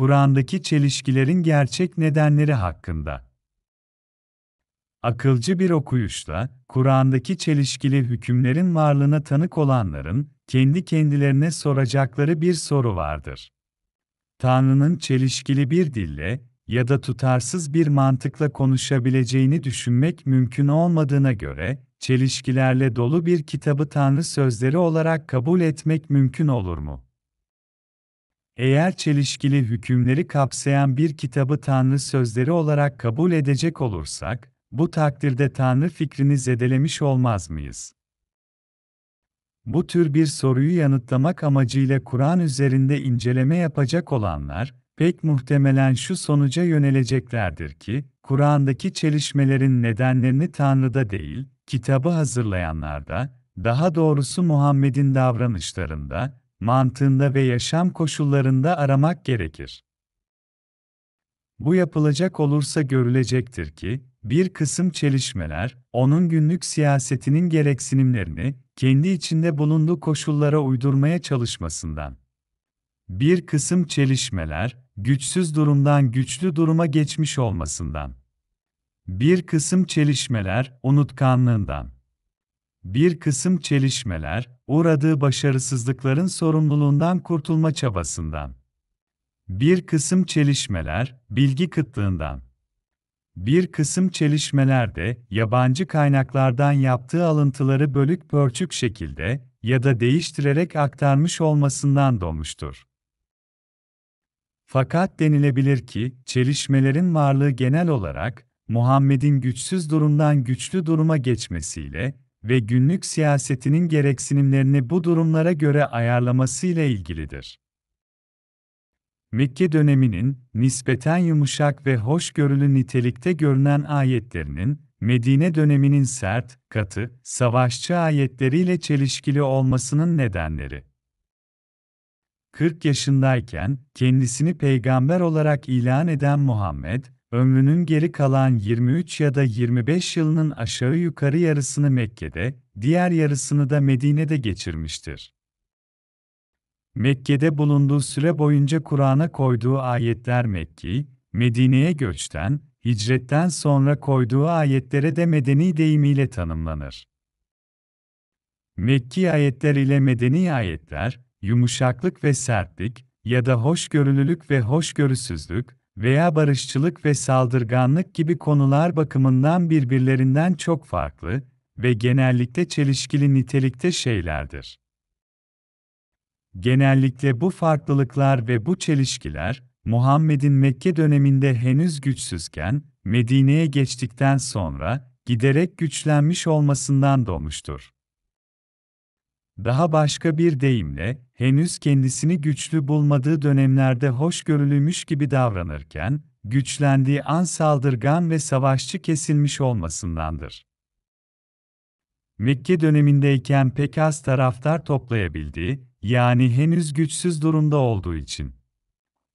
Kur'an'daki çelişkilerin gerçek nedenleri hakkında. Akılcı bir okuyuşla, Kur'an'daki çelişkili hükümlerin varlığına tanık olanların, kendi kendilerine soracakları bir soru vardır. Tanrı'nın çelişkili bir dille ya da tutarsız bir mantıkla konuşabileceğini düşünmek mümkün olmadığına göre, çelişkilerle dolu bir kitabı Tanrı sözleri olarak kabul etmek mümkün olur mu? Eğer çelişkili hükümleri kapsayan bir kitabı Tanrı sözleri olarak kabul edecek olursak, bu takdirde Tanrı fikrini zedelemiş olmaz mıyız? Bu tür bir soruyu yanıtlamak amacıyla Kur'an üzerinde inceleme yapacak olanlar, pek muhtemelen şu sonuca yöneleceklerdir ki, Kur'an'daki çelişmelerin nedenlerini Tanrı'da değil, kitabı hazırlayanlarda, daha doğrusu Muhammed'in davranışlarında, mantığında ve yaşam koşullarında aramak gerekir. Bu yapılacak olursa görülecektir ki, bir kısım çelişmeler, onun günlük siyasetinin gereksinimlerini, kendi içinde bulunduğu koşullara uydurmaya çalışmasından. Bir kısım çelişmeler, güçsüz durumdan güçlü duruma geçmiş olmasından. Bir kısım çelişmeler, unutkanlığından. Bir kısım çelişmeler, uğradığı başarısızlıkların sorumluluğundan kurtulma çabasından. Bir kısım çelişmeler, bilgi kıtlığından. Bir kısım çelişmeler de yabancı kaynaklardan yaptığı alıntıları bölük pörçük şekilde ya da değiştirerek aktarmış olmasından doğmuştur. Fakat denilebilir ki çelişmelerin varlığı genel olarak Muhammed'in güçsüz durumdan güçlü duruma geçmesiyle ve günlük siyasetinin gereksinimlerini bu durumlara göre ayarlamasıyla ilgilidir. Mekke döneminin nispeten yumuşak ve hoşgörülü nitelikte görünen ayetlerinin Medine döneminin sert, katı, savaşçı ayetleriyle çelişkili olmasının nedenleri. 40 yaşındayken kendisini peygamber olarak ilan eden Muhammed ömrünün geri kalan 23 ya da 25 yılının aşağı yukarı yarısını Mekke'de, diğer yarısını da Medine'de geçirmiştir. Mekke'de bulunduğu süre boyunca Kur'an'a koyduğu ayetler Mekki, Medine'ye göçten, hicretten sonra koyduğu ayetlere de medeni deyimiyle tanımlanır. Mekki ayetler ile medeni ayetler, yumuşaklık ve sertlik ya da hoşgörülülük ve hoşgörüsüzlük, veya barışçılık ve saldırganlık gibi konular bakımından birbirlerinden çok farklı ve genellikle çelişkili nitelikte şeylerdir. Genellikle bu farklılıklar ve bu çelişkiler, Muhammed'in Mekke döneminde henüz güçsüzken, Medine'ye geçtikten sonra, giderek güçlenmiş olmasından doğmuştur. Daha başka bir deyimle, henüz kendisini güçlü bulmadığı dönemlerde hoşgörülüymüş gibi davranırken, güçlendiği an saldırgan ve savaşçı kesilmiş olmasındandır. Mekke dönemindeyken pek az taraftar toplayabildiği, yani henüz güçsüz durumda olduğu için.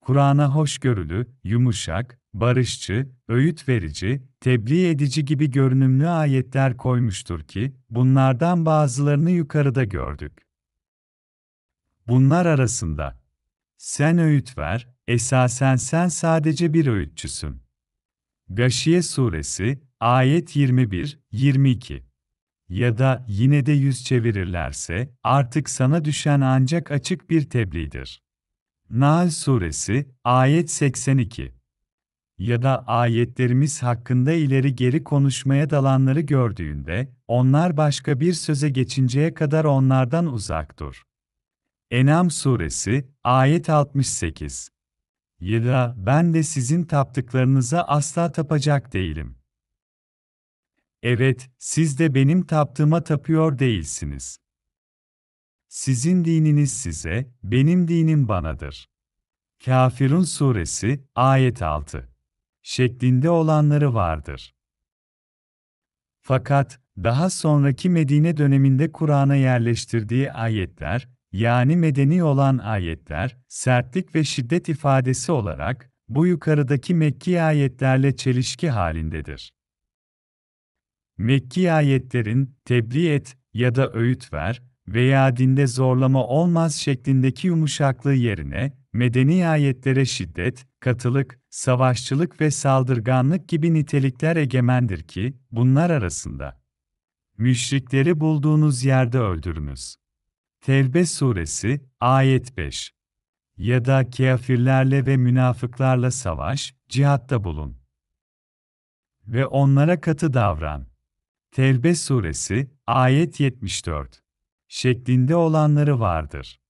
Kur'an'a hoşgörülü, yumuşak, barışçı, öğüt verici, tebliğ edici gibi görünümlü ayetler koymuştur ki, bunlardan bazılarını yukarıda gördük. Bunlar arasında, sen öğüt ver, esasen sen sadece bir öğütçüsün. Gaşiye Suresi, ayet 21-22 ya da yine de yüz çevirirlerse, artık sana düşen ancak açık bir tebliğdir. Nahl Suresi, ayet 82 ya da ayetlerimiz hakkında ileri geri konuşmaya dalanları gördüğünde, onlar başka bir söze geçinceye kadar onlardan uzak dur. Enam Suresi, ayet 68 ya da ben de sizin taptıklarınıza asla tapacak değilim. Evet, siz de benim taptığıma tapıyor değilsiniz. Sizin dininiz size, benim dinim banadır. Kafirun suresi ayet 6 şeklinde olanları vardır. Fakat daha sonraki Medine döneminde Kur'an'a yerleştirdiği ayetler, yani medeni olan ayetler, sertlik ve şiddet ifadesi olarak bu yukarıdaki Mekki ayetlerle çelişki halindedir. Mekki ayetlerin tebliğ et ya da öğüt ver veya dinde zorlama olmaz şeklindeki yumuşaklığı yerine, medeni ayetlere şiddet, katılık, savaşçılık ve saldırganlık gibi nitelikler egemendir ki, bunlar arasında müşrikleri bulduğunuz yerde öldürünüz. Tevbe Suresi, Ayet 5 Ya da kafirlerle ve münafıklarla savaş, cihatta bulun. Ve onlara katı davran. Tevbe Suresi, Ayet 74 şeklinde olanları vardır.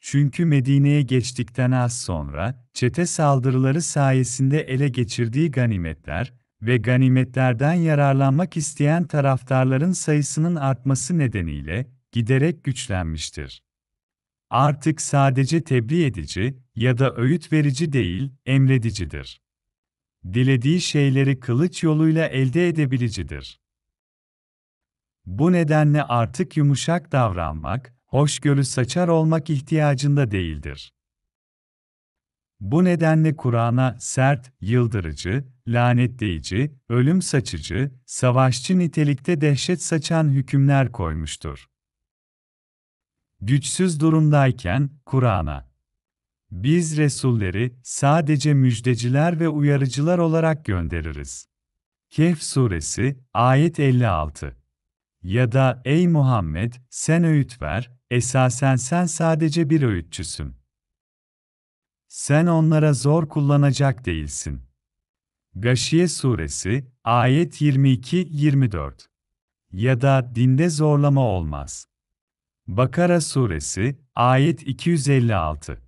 Çünkü Medine'ye geçtikten az sonra, çete saldırıları sayesinde ele geçirdiği ganimetler ve ganimetlerden yararlanmak isteyen taraftarların sayısının artması nedeniyle giderek güçlenmiştir. Artık sadece tebliğ edici ya da öğüt verici değil, emredicidir. Dilediği şeyleri kılıç yoluyla elde edebilicidir. Bu nedenle artık yumuşak davranmak, hoşgörü saçar olmak ihtiyacında değildir. Bu nedenle Kur'an'a sert, yıldırıcı, lanetleyici, ölüm saçıcı, savaşçı nitelikte dehşet saçan hükümler koymuştur. Güçsüz durumdayken Kur'an'a biz resulleri sadece müjdeciler ve uyarıcılar olarak göndeririz. Kehf suresi ayet 56 ya da ey Muhammed sen öğüt ver, esasen sen sadece bir öğütçüsün. Sen onlara zor kullanacak değilsin. Gaşiye Suresi, ayet 22-24 Ya da dinde zorlama olmaz. Bakara Suresi, ayet 256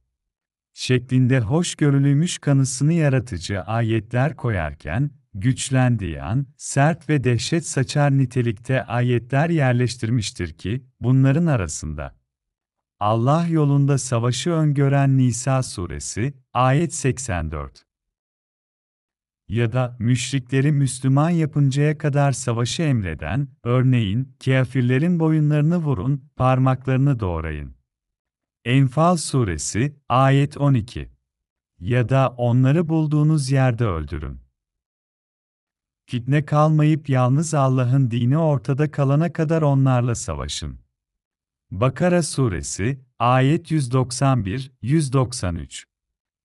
şeklinde hoşgörülüymüş kanısını yaratıcı ayetler koyarken, güçlendiyen, sert ve dehşet saçar nitelikte ayetler yerleştirmiştir ki, bunların arasında Allah yolunda savaşı öngören Nisa suresi, ayet 84 ya da müşrikleri Müslüman yapıncaya kadar savaşı emreden, örneğin, kafirlerin boyunlarını vurun, parmaklarını doğrayın. Enfal suresi, ayet 12 ya da onları bulduğunuz yerde öldürün. Fitne kalmayıp yalnız Allah'ın dini ortada kalana kadar onlarla savaşın. Bakara Suresi, ayet 191-193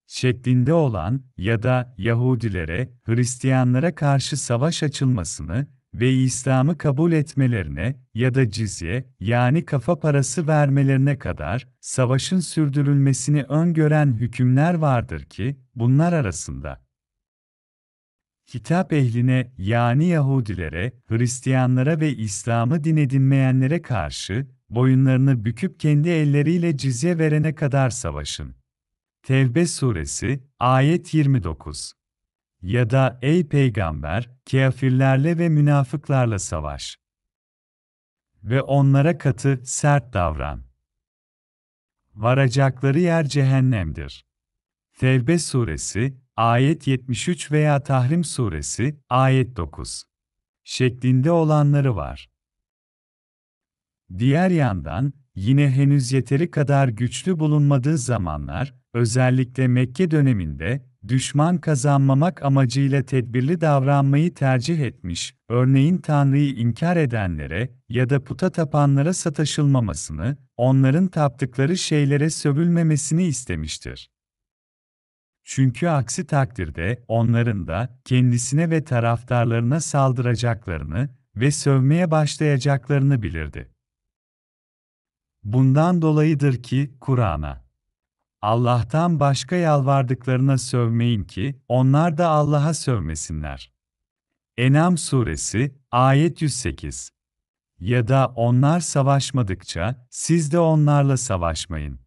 şeklinde olan ya da Yahudilere, Hristiyanlara karşı savaş açılmasını ve İslam'ı kabul etmelerine ya da cizye yani kafa parası vermelerine kadar savaşın sürdürülmesini öngören hükümler vardır ki bunlar arasında kitap ehline yani Yahudilere, Hristiyanlara ve İslam'ı din edinmeyenlere karşı boyunlarını büküp kendi elleriyle cizye verene kadar savaşın. Tevbe suresi ayet 29. Ya da ey peygamber, kafirlerle ve münafıklarla savaş ve onlara katı, sert davran. Varacakları yer cehennemdir. Tevbe suresi ayet 73 veya Tahrim suresi, ayet 9 şeklinde olanları var. Diğer yandan, yine henüz yeteri kadar güçlü bulunmadığı zamanlar, özellikle Mekke döneminde, düşman kazanmamak amacıyla tedbirli davranmayı tercih etmiş, örneğin Tanrı'yı inkar edenlere ya da puta tapanlara sataşılmamasını, onların taptıkları şeylere sövülmemesini istemiştir. Çünkü aksi takdirde onların da kendisine ve taraftarlarına saldıracaklarını ve sövmeye başlayacaklarını bilirdi. Bundan dolayıdır ki Kur'an'a Allah'tan başka yalvardıklarına sövmeyin ki onlar da Allah'a sövmesinler. Enam suresi ayet 108 ya da onlar savaşmadıkça siz de onlarla savaşmayın.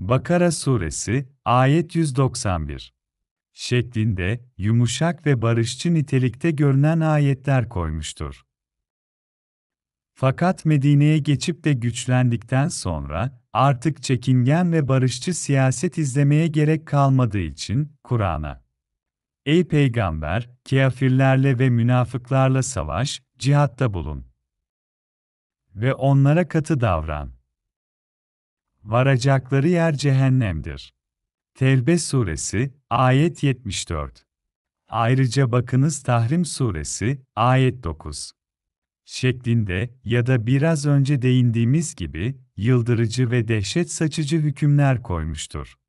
Bakara suresi ayet 191 şeklinde yumuşak ve barışçı nitelikte görünen ayetler koymuştur. Fakat Medine'ye geçip de güçlendikten sonra artık çekingen ve barışçı siyaset izlemeye gerek kalmadığı için Kur'an'a Ey peygamber, kafirlerle ve münafıklarla savaş, cihatta bulun ve onlara katı davran. Varacakları yer cehennemdir. Tevbe suresi ayet 74. Ayrıca bakınız Tahrim suresi ayet 9 şeklinde ya da biraz önce değindiğimiz gibi yıldırıcı ve dehşet saçıcı hükümler koymuştur.